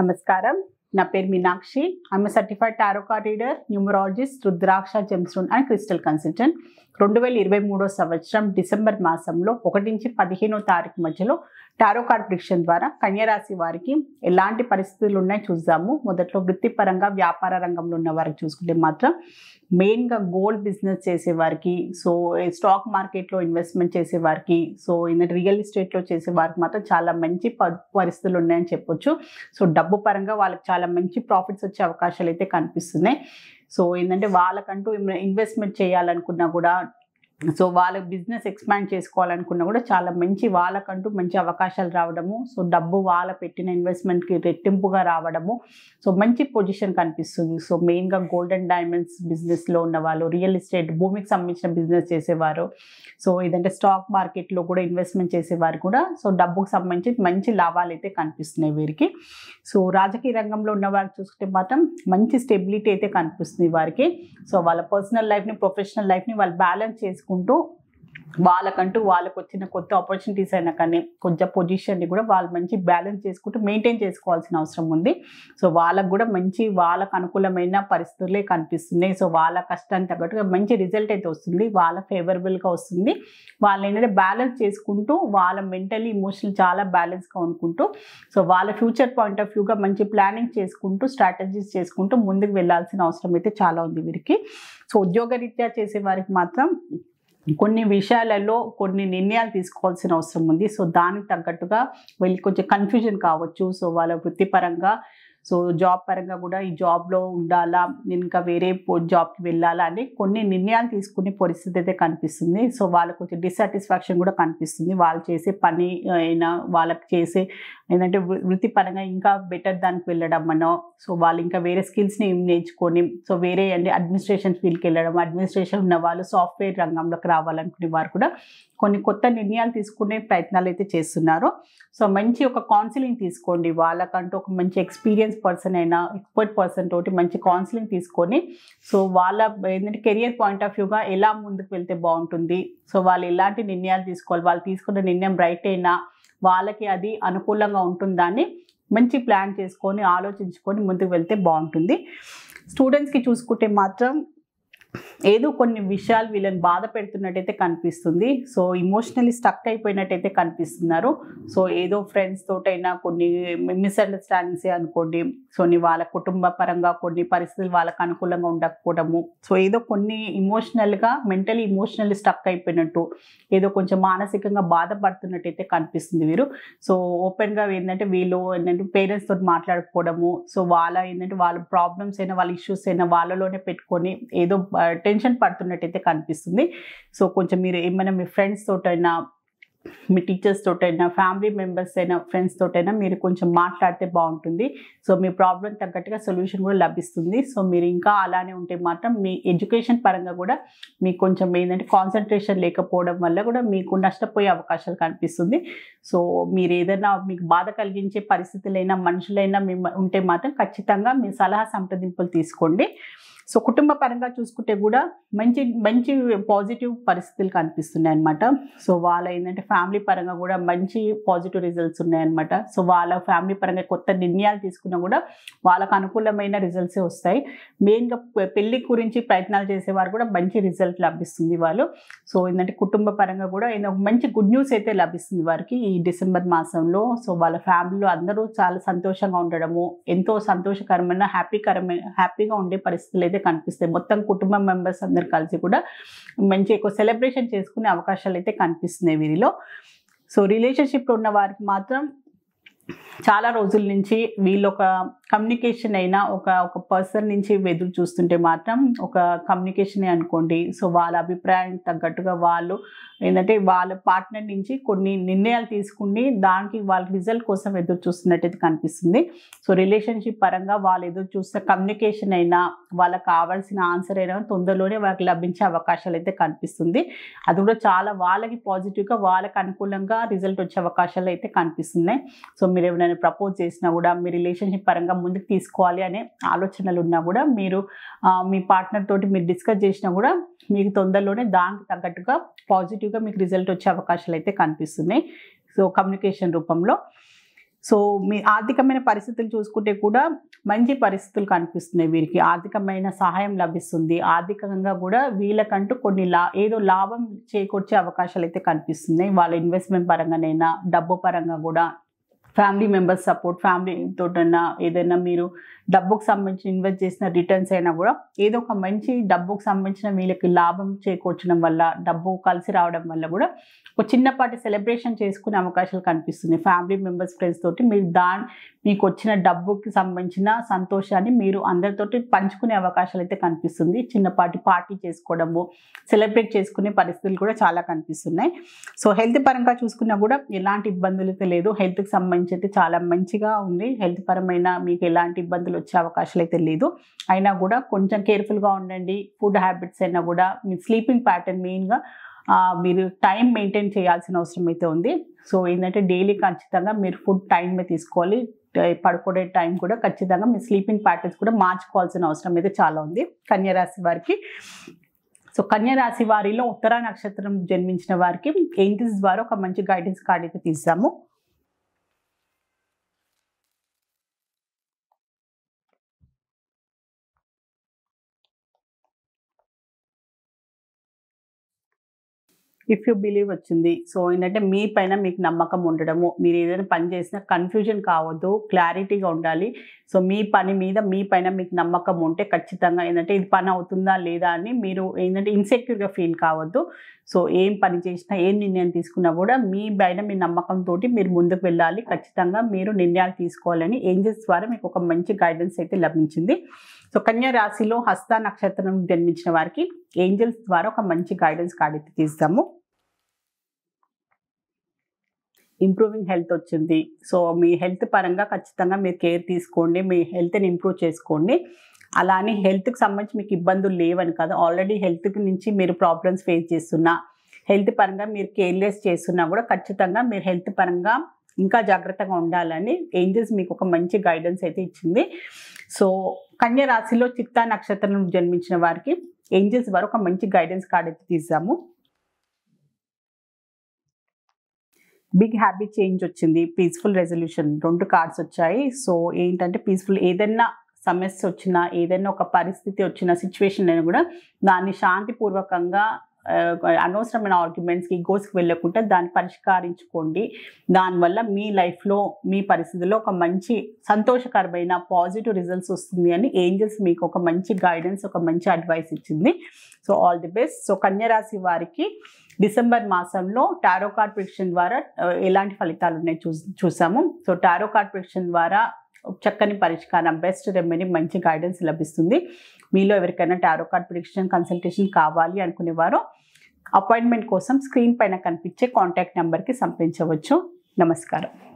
నమస్కారం నా పేరు మీనాక్షి ఆమె certified tarot reader numerologist rudraksha gemstone and crystal consultant రెండు వేల ఇరవై మూడో సంవత్సరం డిసెంబర్ మాసంలో ఒకటి నుంచి పదిహేనో తారీఖు మధ్యలో టారో ప్రిక్షన్ ద్వారా కన్యరాశి వారికి ఎలాంటి పరిస్థితులు ఉన్నాయో చూద్దాము మొదట్లో వృత్తిపరంగా వ్యాపార రంగంలో ఉన్న వారికి చూసుకుంటే మాత్రం మెయిన్గా గోల్డ్ బిజినెస్ చేసేవారికి సో స్టాక్ మార్కెట్లో ఇన్వెస్ట్మెంట్ చేసేవారికి సో ఏంటంటే రియల్ ఎస్టేట్లో చేసేవారికి మాత్రం చాలా మంచి పరిస్థితులు ఉన్నాయని చెప్పొచ్చు సో డబ్బు పరంగా వాళ్ళకి చాలా చాలా మంచి ప్రాఫిట్స్ వచ్చే అవకాశాలు అయితే కనిపిస్తున్నాయి సో ఏంటంటే వాళ్ళకంటూ ఇన్వెస్ట్మెంట్ చేయాలనుకున్నా కూడా సో వాళ్ళ బిజినెస్ ఎక్స్పాండ్ చేసుకోవాలనుకున్నా కూడా చాలా మంచి వాళ్ళకంటూ మంచి అవకాశాలు రావడము సో డబ్బు వాళ్ళ పెట్టిన ఇన్వెస్ట్మెంట్కి రెట్టింపుగా రావడము సో మంచి పొజిషన్ కనిపిస్తుంది సో మెయిన్గా గోల్డెన్ డైమండ్స్ బిజినెస్లో ఉన్నవాళ్ళు రియల్ ఎస్టేట్ భూమికి సంబంధించిన బిజినెస్ చేసేవారు సో ఇదంటే స్టాక్ మార్కెట్లో కూడా ఇన్వెస్ట్మెంట్ చేసేవారు కూడా సో డబ్బుకు సంబంధించి మంచి లాభాలు అయితే కనిపిస్తున్నాయి వీరికి సో రాజకీయ రంగంలో ఉన్నవారు చూసుకుంటే మాత్రం మంచి స్టెబిలిటీ అయితే కనిపిస్తుంది వారికి సో వాళ్ళ పర్సనల్ లైఫ్ని ప్రొఫెషనల్ లైఫ్ని వాళ్ళు బ్యాలెన్స్ చేసుకు చేసుకుంటూ వాళ్ళకంటూ వాళ్ళకు వచ్చిన కొత్త ఆపర్చునిటీస్ అయినా కానీ కొంచెం పొజిషన్ని కూడా వాళ్ళు మంచి బ్యాలెన్స్ చేసుకుంటూ మెయింటైన్ చేసుకోవాల్సిన అవసరం ఉంది సో వాళ్ళకు కూడా మంచి వాళ్ళకు అనుకూలమైన పరిస్థితులే కనిపిస్తున్నాయి సో వాళ్ళ కష్టానికి తగ్గట్టుగా మంచి రిజల్ట్ అయితే వస్తుంది వాళ్ళ ఫేవరబుల్గా వస్తుంది వాళ్ళు ఏంటంటే బ్యాలెన్స్ చేసుకుంటూ వాళ్ళ మెంటలీ ఇమోషనల్ చాలా బ్యాలెన్స్గా అనుకుంటూ సో వాళ్ళ ఫ్యూచర్ పాయింట్ ఆఫ్ వ్యూగా మంచి ప్లానింగ్ చేసుకుంటూ స్ట్రాటజీస్ చేసుకుంటూ ముందుకు వెళ్ళాల్సిన అవసరం అయితే చాలా ఉంది వీరికి సో ఉద్యోగరీత్యా చేసే వారికి మాత్రం కొన్ని విషయాలలో కొన్ని నిర్ణయాలు తీసుకోవాల్సిన అవసరం ఉంది సో దానికి తగ్గట్టుగా వీళ్ళకి కొంచెం కన్ఫ్యూజన్ కావచ్చు సో వాళ్ళ వృత్తిపరంగా సో జాబ్ పరంగా కూడా ఈ జాబ్లో ఉండాలా ఇంకా వేరే జాబ్కి వెళ్ళాలా అని కొన్ని నిర్ణయాలు తీసుకునే పరిస్థితి అయితే కనిపిస్తుంది సో వాళ్ళకు కొంచెం డిస్సాటిస్ఫాక్షన్ కూడా కనిపిస్తుంది వాళ్ళు చేసే పని అయినా వాళ్ళకి చేసే ఏంటంటే వృత్తిపరంగా ఇంకా బెటర్ దానికి వెళ్ళడం అనో సో వాళ్ళు ఇంకా వేరే స్కిల్స్ని నేర్చుకొని సో వేరే అంటే అడ్మినిస్ట్రేషన్ ఫీల్డ్కి వెళ్ళడం అడ్మినిస్ట్రేషన్ ఉన్న వాళ్ళు సాఫ్ట్వేర్ రంగంలోకి రావాలనుకునే వారు కూడా కొన్ని కొత్త నిర్ణయాలు తీసుకునే ప్రయత్నాలు అయితే చేస్తున్నారు సో మంచి ఒక కౌన్సిలింగ్ తీసుకోండి వాళ్ళకంటూ ఒక మంచి ఎక్స్పీరియన్స్ ఎక్స్పీరియన్స్ పర్సన్ అయినా ఎక్స్పర్ట్ పర్సన్ తోటి మంచి కౌన్సిలింగ్ తీసుకొని సో వాళ్ళ ఏంటంటే కెరియర్ పాయింట్ ఆఫ్ వ్యూగా ఎలా ముందుకు వెళ్తే బాగుంటుంది సో వాళ్ళు ఎలాంటి నిర్ణయాలు తీసుకోవాలి వాళ్ళు తీసుకున్న నిర్ణయం రైట్ అయినా వాళ్ళకి అది అనుకూలంగా ఉంటుందా మంచి ప్లాన్ చేసుకొని ఆలోచించుకొని ముందుకు వెళ్తే బాగుంటుంది స్టూడెంట్స్కి చూసుకుంటే మాత్రం ఏదో కొన్ని విషయాలు వీళ్ళని బాధ పెడుతున్నట్టయితే కనిపిస్తుంది సో ఇమోషనలీ స్టక్ అయిపోయినట్టయితే కనిపిస్తున్నారు సో ఏదో ఫ్రెండ్స్ తోటైనా కొన్ని మిస్అండర్స్టాండింగ్స్ అనుకోండి సో నీ వాళ్ళ కుటుంబ పరంగా కొన్ని పరిస్థితులు వాళ్ళకు అనుకూలంగా ఉండకపోవడము సో ఏదో కొన్ని ఇమోషనల్గా మెంటలీ ఇమోషనల్లీ స్టక్ అయిపోయినట్టు ఏదో కొంచెం మానసికంగా బాధపడుతున్నట్టయితే కనిపిస్తుంది వీరు సో ఓపెన్గా ఏంటంటే వీళ్ళు ఏంటంటే పేరెంట్స్ తోటి మాట్లాడుకోవడము సో వాళ్ళ ఏంటంటే వాళ్ళ ప్రాబ్లమ్స్ అయినా వాళ్ళ ఇష్యూస్ అయినా వాళ్ళలోనే పెట్టుకొని ఏదో టెన్షన్ పడుతున్నట్టయితే కనిపిస్తుంది సో కొంచెం మీరు ఏమైనా మీ ఫ్రెండ్స్ తోటైనా మీ టీచర్స్ తోటైనా ఫ్యామిలీ మెంబర్స్ అయినా ఫ్రెండ్స్ తోటైనా మీరు కొంచెం మాట్లాడితే బాగుంటుంది సో మీ ప్రాబ్లం తగ్గట్టుగా సొల్యూషన్ కూడా లభిస్తుంది సో మీరు ఇంకా అలానే ఉంటే మాత్రం మీ ఎడ్యుకేషన్ పరంగా కూడా మీకు కొంచెం ఏంటంటే కాన్సన్ట్రేషన్ లేకపోవడం వల్ల కూడా మీకు నష్టపోయే అవకాశాలు కనిపిస్తుంది సో మీరు ఏదైనా మీకు బాధ కలిగించే పరిస్థితులైనా మనుషులైనా మేము ఉంటే మాత్రం ఖచ్చితంగా మీ సలహా సంప్రదింపులు తీసుకోండి సో కుటుంబ పరంగా చూసుకుంటే కూడా మంచి మంచి పాజిటివ్ పరిస్థితులు కనిపిస్తున్నాయి అనమాట సో వాళ్ళ ఏంటంటే ఫ్యామిలీ పరంగా కూడా మంచి పాజిటివ్ రిజల్ట్స్ ఉన్నాయన్నమాట సో వాళ్ళ ఫ్యామిలీ పరంగా కొత్త నిర్ణయాలు తీసుకున్నా కూడా వాళ్ళకు అనుకూలమైన రిజల్ట్సే వస్తాయి మెయిన్గా పెళ్లి గురించి ప్రయత్నాలు చేసేవారు కూడా మంచి రిజల్ట్ లభిస్తుంది వాళ్ళు సో ఏంటంటే కుటుంబ పరంగా కూడా ఏదో మంచి గుడ్ న్యూస్ అయితే లభిస్తుంది వారికి ఈ డిసెంబర్ మాసంలో సో వాళ్ళ ఫ్యామిలీలో అందరూ చాలా సంతోషంగా ఉండడము ఎంతో సంతోషకరమైన హ్యాపీకరమైన హ్యాపీగా ఉండే పరిస్థితులు అయితే కనిపిస్తాయి మొత్తం కుటుంబ మెంబర్స్ అందరు కలిసి కూడా మంచి ఎక్కువ సెలబ్రేషన్ చేసుకునే అవకాశాలు అయితే కనిపిస్తున్నాయి వీరిలో సో రిలేషన్షిప్లో ఉన్న వారికి మాత్రం చాలా రోజుల నుంచి వీళ్ళొక కమ్యూనికేషన్ అయినా ఒక ఒక పర్సన్ నుంచి ఎదురు చూస్తుంటే మాత్రం ఒక కమ్యూనికేషనే అనుకోండి సో వాళ్ళ అభిప్రాయానికి తగ్గట్టుగా వాళ్ళు ఏంటంటే వాళ్ళ పార్ట్నర్ నుంచి కొన్ని నిర్ణయాలు తీసుకుని దానికి వాళ్ళ రిజల్ట్ కోసం ఎదురు చూస్తున్నట్టయితే కనిపిస్తుంది సో రిలేషన్షిప్ పరంగా వాళ్ళు ఎదురు చూస్తే కమ్యూనికేషన్ అయినా వాళ్ళకి కావాల్సిన ఆన్సర్ అయినా తొందరలోనే వాళ్ళకి లభించే అవకాశాలు అయితే కనిపిస్తుంది అది కూడా చాలా వాళ్ళకి పాజిటివ్గా వాళ్ళకి అనుకూలంగా రిజల్ట్ వచ్చే అవకాశాలు అయితే కనిపిస్తున్నాయి సో మీరు ఎవరైనా ప్రపోజ్ చేసినా కూడా మీ రిలేషన్షిప్ పరంగా ముందుకు తీసుకోవాలి అనే ఆలోచనలు ఉన్నా కూడా మీరు మీ పార్ట్నర్ తోటి మీరు డిస్కస్ చేసినా కూడా మీకు తొందరలోనే దానికి తగ్గట్టుగా పాజిటివ్గా మీకు రిజల్ట్ వచ్చే అవకాశాలు అయితే కనిపిస్తున్నాయి సో కమ్యూనికేషన్ రూపంలో సో మీ ఆర్థికమైన పరిస్థితులు చూసుకుంటే కూడా మంచి పరిస్థితులు కనిపిస్తున్నాయి వీరికి ఆర్థికమైన సహాయం లభిస్తుంది ఆర్థికంగా కూడా వీళ్ళకంటూ కొన్ని లా ఏదో లాభం చేకూర్చే అవకాశాలు అయితే కనిపిస్తున్నాయి వాళ్ళ ఇన్వెస్ట్మెంట్ పరంగానైనా డబ్బు పరంగా కూడా ఫ్యామిలీ మెంబర్స్ సపోర్ట్ ఫ్యామిలీ తోటన్నా ఏదైనా మీరు డబ్బుకు సంబంధించి ఇన్వెస్ట్ చేసిన రిటర్న్స్ అయినా కూడా ఏదో ఒక మంచి డబ్బుకు సంబంధించిన వీళ్ళకి లాభం చేకూర్చడం వల్ల డబ్బు కలిసి రావడం వల్ల కూడా ఒక చిన్నపాటి సెలబ్రేషన్ చేసుకునే అవకాశాలు కనిపిస్తున్నాయి ఫ్యామిలీ మెంబర్స్ ఫ్రెండ్స్ తోటి మీరు దాని మీకు వచ్చిన డబ్బుకి సంబంధించిన సంతోషాన్ని మీరు అందరితోటి పంచుకునే అవకాశాలు అయితే కనిపిస్తుంది చిన్నపాటి పార్టీ చేసుకోవడము సెలబ్రేట్ చేసుకునే పరిస్థితులు కూడా చాలా కనిపిస్తున్నాయి సో హెల్త్ పరంగా చూసుకున్నా కూడా ఎలాంటి ఇబ్బందులు అయితే లేదు హెల్త్కి సంబంధించి అయితే చాలా మంచిగా ఉంది హెల్త్ పరమైన మీకు ఎలాంటి ఇబ్బందులు సమస్యలు వచ్చే అవకాశాలు అయితే లేదు అయినా కూడా కొంచెం కేర్ఫుల్గా ఉండండి ఫుడ్ హ్యాబిట్స్ అయినా కూడా మీ స్లీపింగ్ ప్యాటర్న్ మెయిన్గా మీరు టైం మెయింటైన్ చేయాల్సిన అవసరం అయితే ఉంది సో ఏంటంటే డైలీ ఖచ్చితంగా మీరు ఫుడ్ మీద తీసుకోవాలి పడుకునే టైం కూడా ఖచ్చితంగా మీ స్లీపింగ్ ప్యాటర్న్స్ కూడా మార్చుకోవాల్సిన అవసరం అయితే చాలా ఉంది కన్యరాశి వారికి సో కన్యరాశి వారిలో ఉత్తరా నక్షత్రం జన్మించిన వారికి ఏంటిస్ ద్వారా ఒక మంచి గైడెన్స్ కార్డ్ అయితే తీసాము ఇఫ్ యూ బిలీవ్ వచ్చింది సో ఏంటంటే మీ పైన మీకు నమ్మకం ఉండడము మీరు ఏదైనా పని చేసినా కన్ఫ్యూజన్ కావద్దు క్లారిటీగా ఉండాలి సో మీ పని మీద మీ పైన మీకు నమ్మకం ఉంటే ఖచ్చితంగా ఏంటంటే ఇది పని అవుతుందా లేదా అని మీరు ఏంటంటే ఇన్సెక్యూర్గా ఫీల్ కావద్దు సో ఏం పని చేసినా ఏం నిర్ణయం తీసుకున్నా కూడా మీ పైన మీ నమ్మకంతో మీరు ముందుకు వెళ్ళాలి ఖచ్చితంగా మీరు నిర్ణయాలు తీసుకోవాలని ఏంజెస్ ద్వారా మీకు ఒక మంచి గైడెన్స్ అయితే లభించింది సో కన్యా రాశిలో హస్త నక్షత్రం జన్మించిన వారికి ఏంజల్స్ ద్వారా ఒక మంచి గైడెన్స్ కార్డ్ అయితే తీస్తాము ఇంప్రూవింగ్ హెల్త్ వచ్చింది సో మీ హెల్త్ పరంగా ఖచ్చితంగా మీరు కేర్ తీసుకోండి మీ హెల్త్ని ఇంప్రూవ్ చేసుకోండి అలానే హెల్త్కి సంబంధించి మీకు ఇబ్బందులు లేవని కాదు ఆల్రెడీ హెల్త్కి నుంచి మీరు ప్రాబ్లమ్స్ ఫేస్ చేస్తున్నా హెల్త్ పరంగా మీరు కేర్లెస్ చేస్తున్నా కూడా ఖచ్చితంగా మీరు హెల్త్ పరంగా ఇంకా జాగ్రత్తగా ఉండాలని ఏంజల్స్ మీకు ఒక మంచి గైడెన్స్ అయితే ఇచ్చింది సో కన్య రాశిలో చిత్తా నక్షత్రం జన్మించిన వారికి ఏంజల్స్ వారు ఒక మంచి గైడెన్స్ కార్డ్ అయితే తీసాము బిగ్ హ్యాబిట్ చేంజ్ వచ్చింది పీస్ఫుల్ రెజల్యూషన్ రెండు కార్డ్స్ వచ్చాయి సో ఏంటంటే పీస్ఫుల్ ఏదైనా సమస్య వచ్చినా ఏదైనా ఒక పరిస్థితి వచ్చిన సిచ్యువేషన్ అయినా కూడా దాన్ని శాంతిపూర్వకంగా అనవసరమైన ఆర్గ్యుమెంట్స్కి గోస్కి వెళ్ళకుండా దాన్ని పరిష్కరించుకోండి దానివల్ల మీ లైఫ్లో మీ పరిస్థితిలో ఒక మంచి సంతోషకరమైన పాజిటివ్ రిజల్ట్స్ వస్తుంది అని ఏంజల్స్ మీకు ఒక మంచి గైడెన్స్ ఒక మంచి అడ్వైస్ ఇచ్చింది so all the best so కన్యరాశి వారికి డిసెంబర్ మాసంలో టారో కార్డ్ ప్రిడిక్షన్ ద్వారా ఎలాంటి ఫలితాలు ఉన్నాయి చూ చూసాము సో టారో కార్డ్ ప్రిడిక్షన్ ద్వారా చక్కని పరిష్కారం బెస్ట్ రెమెడీ మంచి గైడెన్స్ లభిస్తుంది మీలో ఎవరికైనా టారో కార్డ్ ప్రిడిక్షన్ కన్సల్టేషన్ కావాలి అనుకునే వారు అపాయింట్మెంట్ కోసం స్క్రీన్ పైన కనిపించే కాంటాక్ట్ నెంబర్కి సంప్రదించవచ్చు నమస్కారం